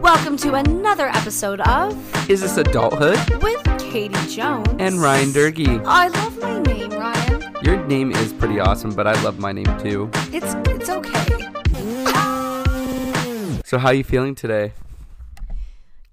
Welcome to another episode of Is This Adulthood? with Katie Jones and Ryan Durkee. I love my name, Ryan. Your name is pretty awesome, but I love my name too. It's it's okay. So how are you feeling today?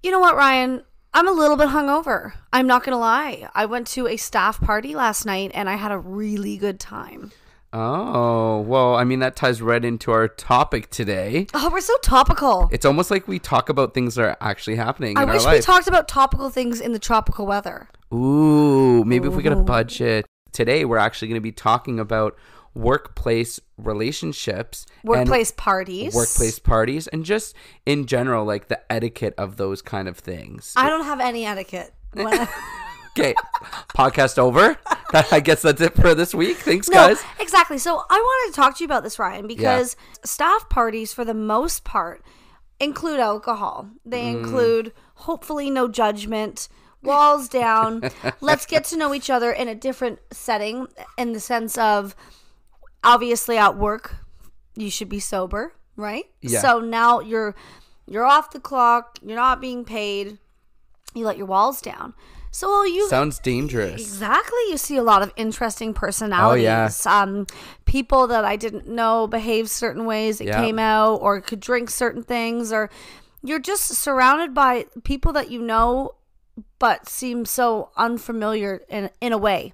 You know what, Ryan? I'm a little bit hungover. I'm not gonna lie. I went to a staff party last night and I had a really good time. Oh, well, I mean, that ties right into our topic today. Oh, we're so topical. It's almost like we talk about things that are actually happening I in our wish we talked about topical things in the tropical weather. Ooh, maybe if we get a budget. Today, we're actually going to be talking about workplace relationships, workplace parties, workplace parties, and just in general, like the etiquette of those kind of things. I don't have any etiquette. Okay, podcast over. I guess that's it for this week. Thanks, no, guys. Exactly. So I wanted to talk to you about this, Ryan, because yeah. staff parties, for the most part, include alcohol. They mm. include hopefully no judgment, walls down. Let's get to know each other in a different setting, in the sense of obviously at work, you should be sober, right? Yeah. So now you're you're off the clock. You're not being paid. You let your walls down. So you sounds dangerous. Exactly. You see a lot of interesting personalities. Oh, yeah. Um, people that I didn't know behave certain ways that came out, or could drink certain things, or you're just surrounded by people that you know, but seem so unfamiliar in in a way.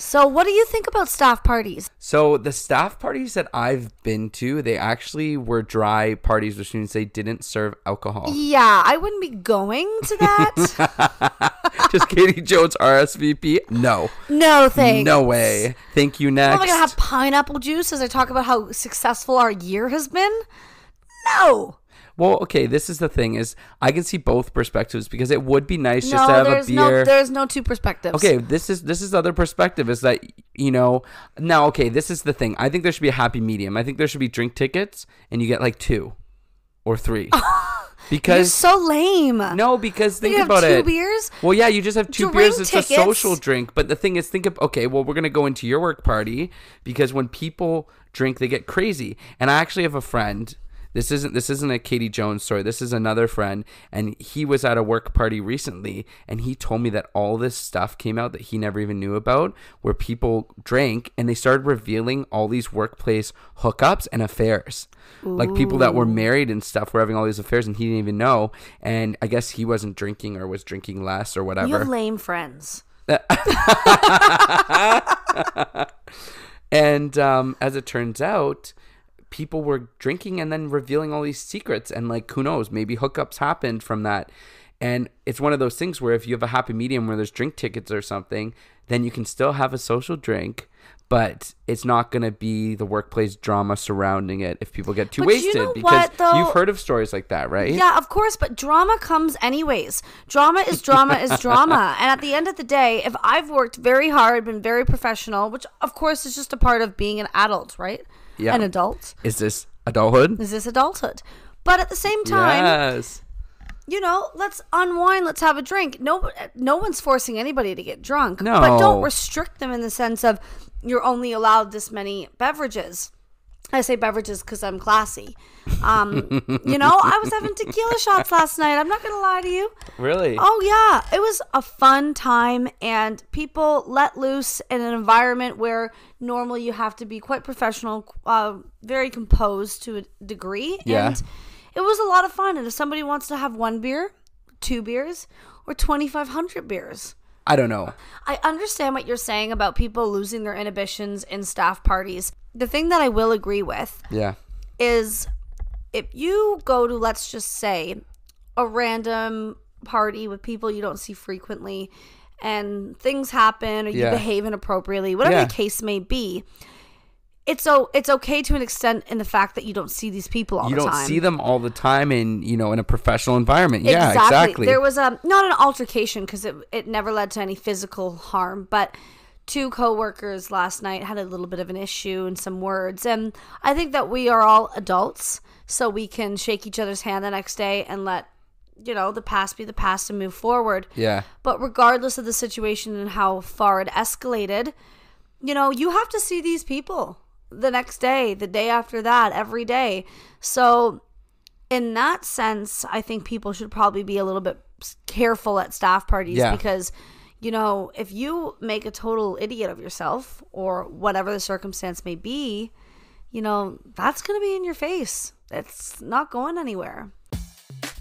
So, what do you think about staff parties? So, the staff parties that I've been to, they actually were dry parties, which means they didn't serve alcohol. Yeah, I wouldn't be going to that. Just Katie Jones RSVP? No. No, thanks. No way. Thank you, oh next. Am I going to have pineapple juice as I talk about how successful our year has been? No. Well, okay, this is the thing is I can see both perspectives because it would be nice no, just to have a beer. No, there's no two perspectives. Okay, this is this is the other perspective is that you know now okay, this is the thing. I think there should be a happy medium. I think there should be drink tickets and you get like two or three. Because You're so lame. No, because think you about two it. Beers. Well, yeah, you just have two drink beers. It's tickets. a social drink. But the thing is, think of okay. Well, we're gonna go into your work party because when people drink, they get crazy. And I actually have a friend this isn't this isn't a Katie Jones story. This is another friend, and he was at a work party recently, and he told me that all this stuff came out that he never even knew about, where people drank and they started revealing all these workplace hookups and affairs, Ooh. like people that were married and stuff were having all these affairs, and he didn't even know. And I guess he wasn't drinking or was drinking less or whatever. You lame friends. and um, as it turns out, people were drinking and then revealing all these secrets and like who knows maybe hookups happened from that and it's one of those things where if you have a happy medium where there's drink tickets or something then you can still have a social drink but it's not going to be the workplace drama surrounding it if people get too but wasted you know because Though you've heard of stories like that, right? Yeah, of course, but drama comes anyways. Drama is drama is drama. And at the end of the day, if I've worked very hard, been very professional, which of course is just a part of being an adult, right? yeah. an adult. Is this adulthood? Is this adulthood? But at the same time, yes. you know, let's unwind, let's have a drink. No, no one's forcing anybody to get drunk. No. But don't restrict them in the sense of you're only allowed this many beverages. I say beverages because I'm classy. Um, you know, I was having tequila shots last night. I'm not going to lie to you. Really? Oh, yeah. It was a fun time, and people let loose in an environment where normally you have to be quite professional, uh, very composed to a degree. Yeah. And it was a lot of fun. And if somebody wants to have one beer, two beers, or 2,500 beers, I don't know. I understand what you're saying about people losing their inhibitions in staff parties. The thing that I will agree with, yeah, is if you go to let's just say a random party with people you don't see frequently and things happen or you yeah. behave inappropriately, whatever yeah. the case may be, it's so it's okay to an extent in the fact that you don't see these people all you the time. You don't see them all the time in you know in a professional environment. Yeah, exactly. There was a not an altercation because it it never led to any physical harm, but two coworkers last night had a little bit of an issue and some words, and I think that we are all adults, so we can shake each other's hand the next day and let you know the past be the past and move forward. Yeah. But regardless of the situation and how far it escalated. You know, you have to see these people the next day, the day after that, every day. So, in that sense, I think people should probably be a little bit careful at staff parties yeah. because, you know, if you make a total idiot of yourself or whatever the circumstance may be, you know, that's going to be in your face. It's not going anywhere.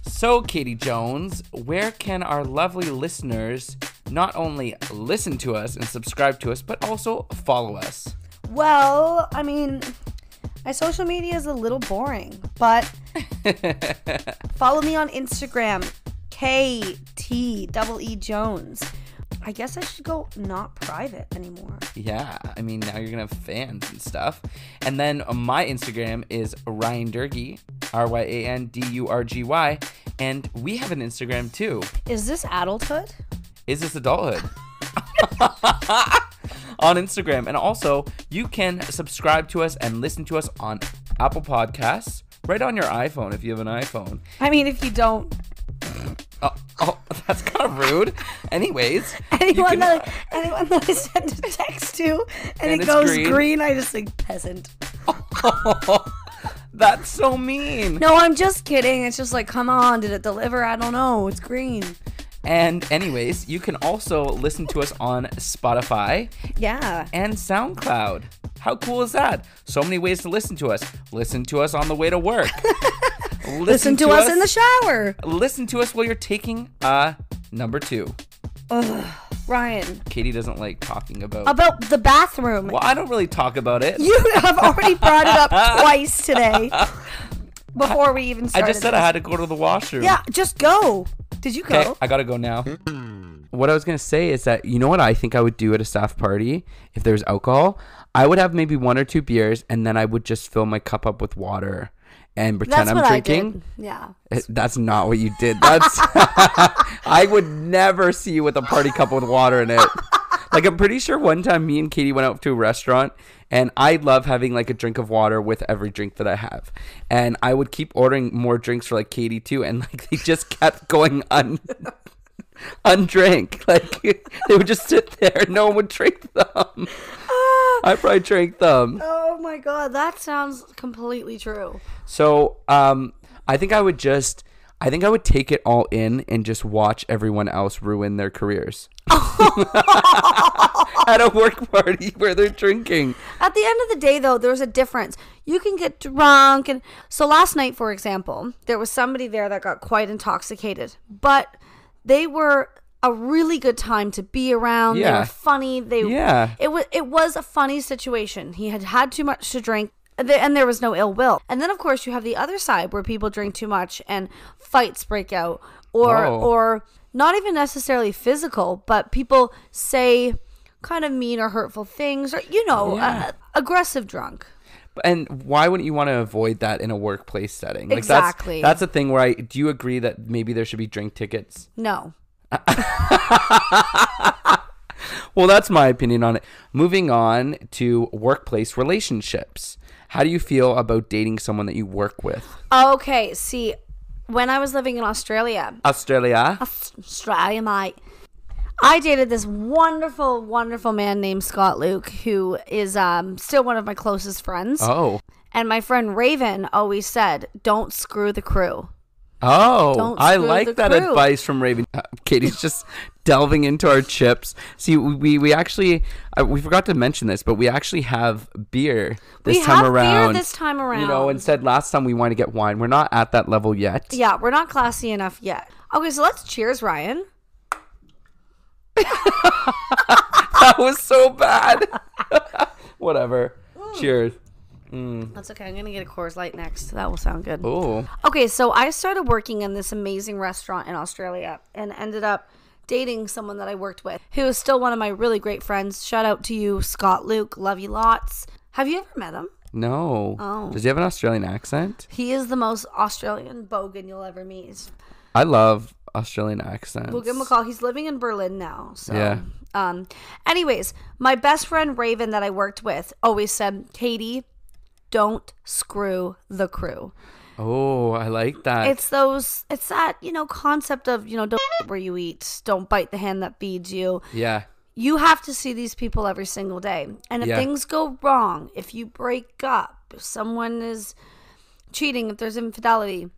So, Katie Jones, where can our lovely listeners not only listen to us and subscribe to us, but also follow us? Well, I mean, my social media is a little boring, but follow me on Instagram, K T double E Jones. I guess I should go not private anymore. Yeah, I mean now you're gonna have fans and stuff. And then my Instagram is Ryan Durgy, R Y A N D U R G Y, and we have an Instagram too. Is this adulthood? Is this adulthood? on Instagram. And also, you can subscribe to us and listen to us on Apple Podcasts right on your iPhone if you have an iPhone. I mean, if you don't. Uh, oh, that's kind of rude. Anyways, anyone can, that anyone that I send a text to and, and it goes green. green. I just think peasant. Oh, that's so mean. No, I'm just kidding. It's just like, come on, did it deliver? I don't know. It's green. And, anyways, you can also listen to us on Spotify. Yeah. And SoundCloud. How cool is that? So many ways to listen to us. Listen to us on the way to work. listen, listen, to, to us, us in the shower. Listen to us while you're taking uh number two. Ugh, Ryan. Katie doesn't like talking about about the bathroom. Well, I don't really talk about it. You have already brought it up twice today. Before I, we even started. I just said this. I had to go to the washroom. Yeah, just go. Did you go? I gotta go now. Hmm. What I was gonna say is that you know what I think I would do at a staff party if there was alcohol. I would have maybe one or two beers, and then I would just fill my cup up with water and pretend That's I'm what I drinking. did. Yeah. Eh, that's not what you did. That's I would never see you with a party cup with water in it. like I'm pretty sure one time me and Katie went out to a restaurant and I love having like a drink of water with every drink that I have. And I would keep ordering more drinks for like Katie too and like they just kept going un undrank. Like they would just sit there and no one would drink them. Ah. I probably drank them. Oh my god, that sounds completely true. So, um I think I would just I think I would take it all in and just watch everyone else ruin their careers. At a work party where they're drinking. At the end of the day, though, there's a difference. You can get drunk. And so last night, for example, there was somebody there that got quite intoxicated, but they were a really good time to be around. Yeah. They were funny. They yeah. It was it was a funny situation. He had had too much to drink and there was no ill will. And then, of course, you have the other side where people drink too much and fights break out, or oh. or not even necessarily physical, but people say kind of mean or hurtful things, or you know, yeah. uh, aggressive drunk. And why wouldn't you want to avoid that in a workplace setting? Like exactly. That's, that's a thing where I do you agree that maybe there should be drink tickets? No. well, that's my opinion on it. Moving on to workplace relationships. How do you feel about dating someone that you work with? Okay, see, when I was living in Australia, Australia, Australia, my, I dated this wonderful, wonderful man named Scott Luke, who is um, still one of my closest friends. Oh. And my friend Raven always said, don't screw the crew. Oh, I like that crew. advice from Raven. Uh, Katie's just delving into our chips. See, we we actually uh, we forgot to mention this, but we actually have beer this we time around. this time around, you know. Instead, last time we wanted to get wine. We're not at that level yet. Yeah, we're not classy enough yet. Okay, so let's cheers, Ryan. that was so bad. Whatever. Mm. Cheers. Mm. That's okay. I'm gonna get a Coors Light next. That will sound good. Oh. Okay, so I started working in this amazing restaurant in Australia and ended up dating someone that I worked with who is still one of my really great friends. Shout out to you, Scott Luke. Love you lots. Have you ever met him? No. Oh. Does he have an Australian accent? He is the most Australian bogan you'll ever meet. I love Australian accents. We'll give him a call. He's living in Berlin now. So yeah. Um. Anyways, my best friend Raven that I worked with always said, "Katie, don't screw the crew. Oh, I like that. It's those it's that, you know, concept of, you know, don't where you eat, don't bite the hand that feeds you. Yeah. You have to see these people every single day. And if yeah. things go wrong, if you break up, if someone is cheating, if there's infidelity,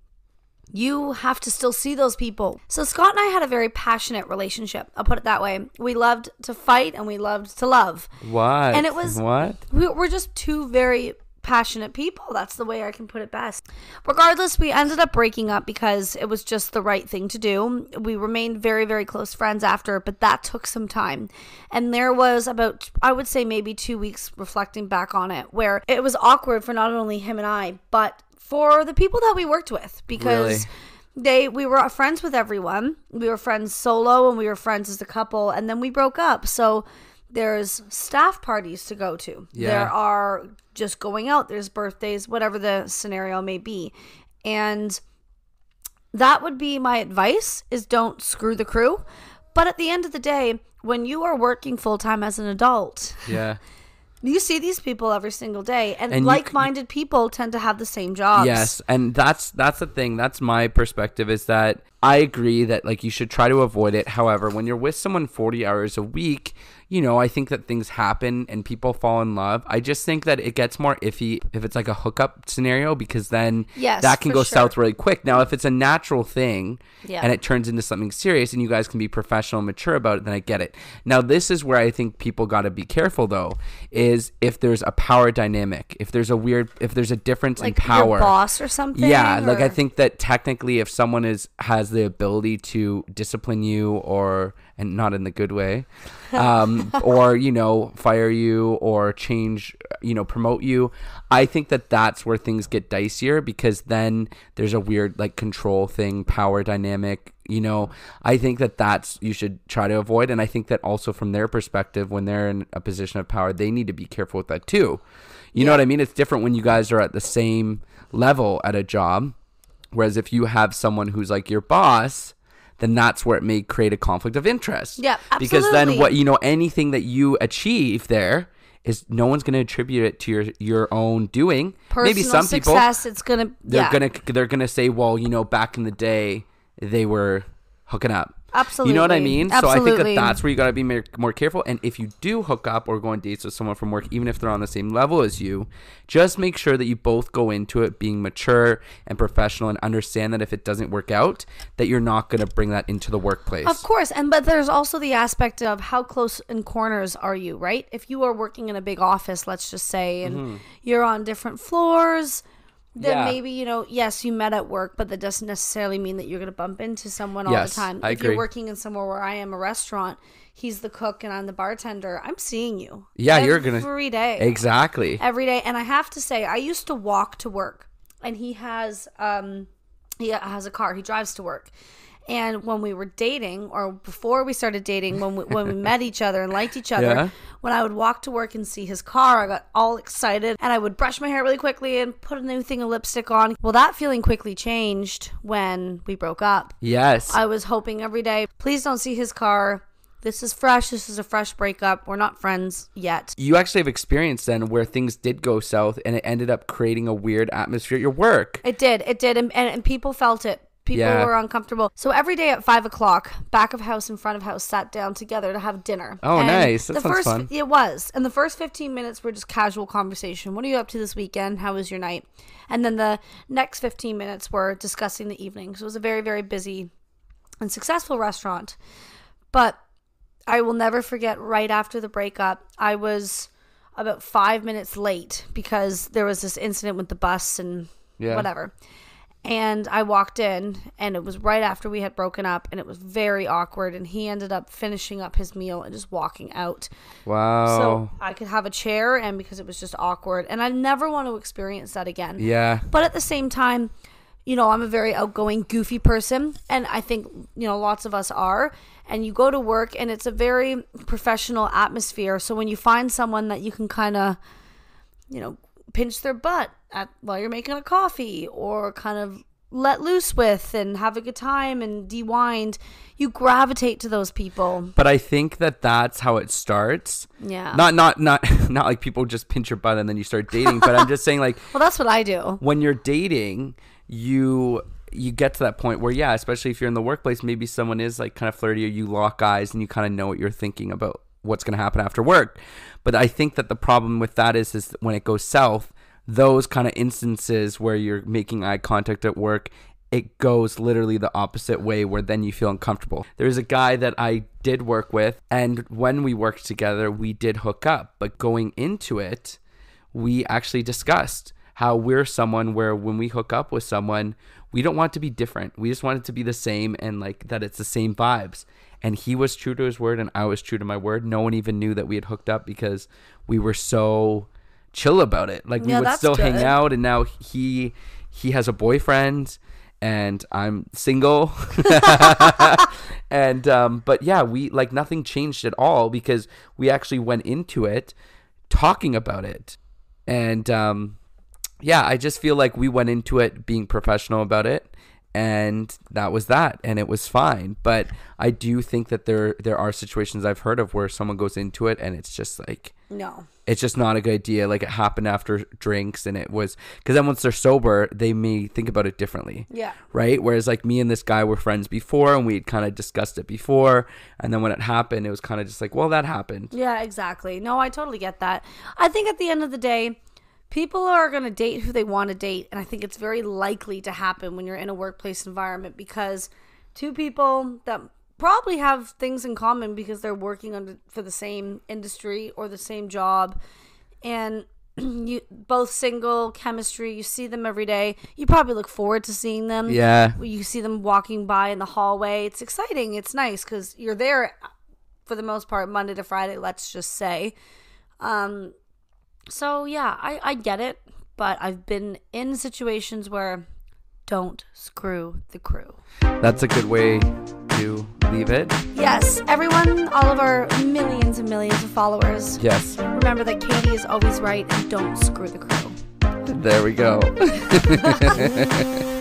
you have to still see those people. So Scott and I had a very passionate relationship. I'll put it that way. We loved to fight and we loved to love. Why? And it was what? We were just two very passionate people. That's the way I can put it best. Regardless, we ended up breaking up because it was just the right thing to do. We remained very, very close friends after, but that took some time. And there was about, I would say, maybe two weeks reflecting back on it where it was awkward for not only him and I, but for the people that we worked with because. Really? they we were friends with everyone. We were friends solo and we were friends as a couple and then we broke up. So there's staff parties to go to. Yeah. There are just going out, there's birthdays, whatever the scenario may be. And that would be my advice is don't screw the crew. But at the end of the day, when you are working full time as an adult, yeah. You see these people every single day, and, and like-minded you, people tend to have the same jobs. Yes, and that's that's the thing. That's my perspective is that I agree that like you should try to avoid it. However, when you're with someone 40 hours a week, you know, I think that things happen and people fall in love. I just think that it gets more iffy if it's like a hookup scenario because then yes, that can go sure. south really quick. Now, if it's a natural thing yeah. and it turns into something serious and you guys can be professional and mature about it, then I get it. Now, this is where I think people got to be careful though is if there's a power dynamic, if there's a weird, if there's a difference like in power, boss or something. Yeah, or? like I think that technically, if someone is has the ability to discipline you or and not in the good way, um, or you know, fire you or change, you know, promote you. I think that that's where things get dicier because then there's a weird like control thing, power dynamic. You know, I think that that's you should try to avoid, and I think that also from their perspective, when they're in a position of power, they need to be careful with that too. You yeah. know what I mean? It's different when you guys are at the same level at a job. Whereas if you have someone who's like your boss, then that's where it may create a conflict of interest. Yeah, absolutely. Because then what you know, anything that you achieve there is no one's going to attribute it to your your own doing. Personal Maybe some success, people, it's gonna they're yeah. gonna they're gonna say, well, you know, back in the day they were hooking up Absolutely. You know what I mean? Absolutely. So I think that that's where you got to be more careful. And if you do hook up or go on dates with someone from work, even if they're on the same level as you, just make sure that you both go into it being mature and professional and understand that if it doesn't work out, that you're not going to bring that into the workplace. Of course. And but there's also the aspect of how close in corners are you, right? If you are working in a big office, let's just say, and mm-hmm. you're on different floors, then yeah. maybe you know yes you met at work but that doesn't necessarily mean that you're going to bump into someone all the time I if agree. you're working in somewhere where i am a restaurant he's the cook and i'm the bartender i'm seeing you yeah every you're gonna every day exactly every day and i have to say i used to walk to work and he has um he has a car he drives to work and when we were dating, or before we started dating, when we, when we met each other and liked each other, yeah. when I would walk to work and see his car, I got all excited and I would brush my hair really quickly and put a new thing of lipstick on. Well, that feeling quickly changed when we broke up. Yes. I was hoping every day, please don't see his car this is fresh. This is a fresh breakup. We're not friends yet. You actually have experience then where things did go south and it ended up creating a weird atmosphere at your work. It did. It did. And, and, and people felt it. People yeah. were uncomfortable. So every day at five o'clock, back of house and front of house sat down together to have dinner. Oh, and nice. That the sounds first, fun. It was. And the first 15 minutes were just casual conversation. What are you up to this weekend? How was your night? And then the next 15 minutes were discussing the evening. So it was a very, very busy and successful restaurant. But I will never forget right after the breakup, I was about five minutes late because there was this incident with the bus and yeah. whatever. And I walked in, and it was right after we had broken up, and it was very awkward. And he ended up finishing up his meal and just walking out. Wow. So I could have a chair, and because it was just awkward. And I never want to experience that again. Yeah. But at the same time, you know, I'm a very outgoing, goofy person, and I think, you know, lots of us are. And you go to work, and it's a very professional atmosphere. So when you find someone that you can kind of, you know, pinch their butt at, while you're making a coffee or kind of let loose with and have a good time and dewind you gravitate to those people but i think that that's how it starts yeah not not not not like people just pinch your butt and then you start dating but i'm just saying like well that's what i do when you're dating you you get to that point where yeah especially if you're in the workplace maybe someone is like kind of flirty or you lock eyes and you kind of know what you're thinking about what's going to happen after work but I think that the problem with that is, is that when it goes south, those kind of instances where you're making eye contact at work, it goes literally the opposite way where then you feel uncomfortable. There's a guy that I did work with, and when we worked together, we did hook up. But going into it, we actually discussed how we're someone where when we hook up with someone, we don't want it to be different. We just want it to be the same and like that it's the same vibes. And he was true to his word and I was true to my word. No one even knew that we had hooked up because we were so chill about it. Like yeah, we would still good. hang out and now he he has a boyfriend and I'm single. and um but yeah, we like nothing changed at all because we actually went into it talking about it. And um yeah, I just feel like we went into it being professional about it and that was that and it was fine but i do think that there there are situations i've heard of where someone goes into it and it's just like no it's just not a good idea like it happened after drinks and it was because then once they're sober they may think about it differently yeah right whereas like me and this guy were friends before and we'd kind of discussed it before and then when it happened it was kind of just like well that happened yeah exactly no i totally get that i think at the end of the day people are going to date who they want to date. And I think it's very likely to happen when you're in a workplace environment because two people that probably have things in common because they're working for the same industry or the same job. And you both single chemistry you see them every day you probably look forward to seeing them yeah you see them walking by in the hallway it's exciting it's nice because you're there for the most part monday to friday let's just say um so yeah, I, I get it, but I've been in situations where don't screw the crew. That's a good way to leave it. Yes, everyone, all of our millions and millions of followers. Yes. Remember that Katie is always right and don't screw the crew. There we go.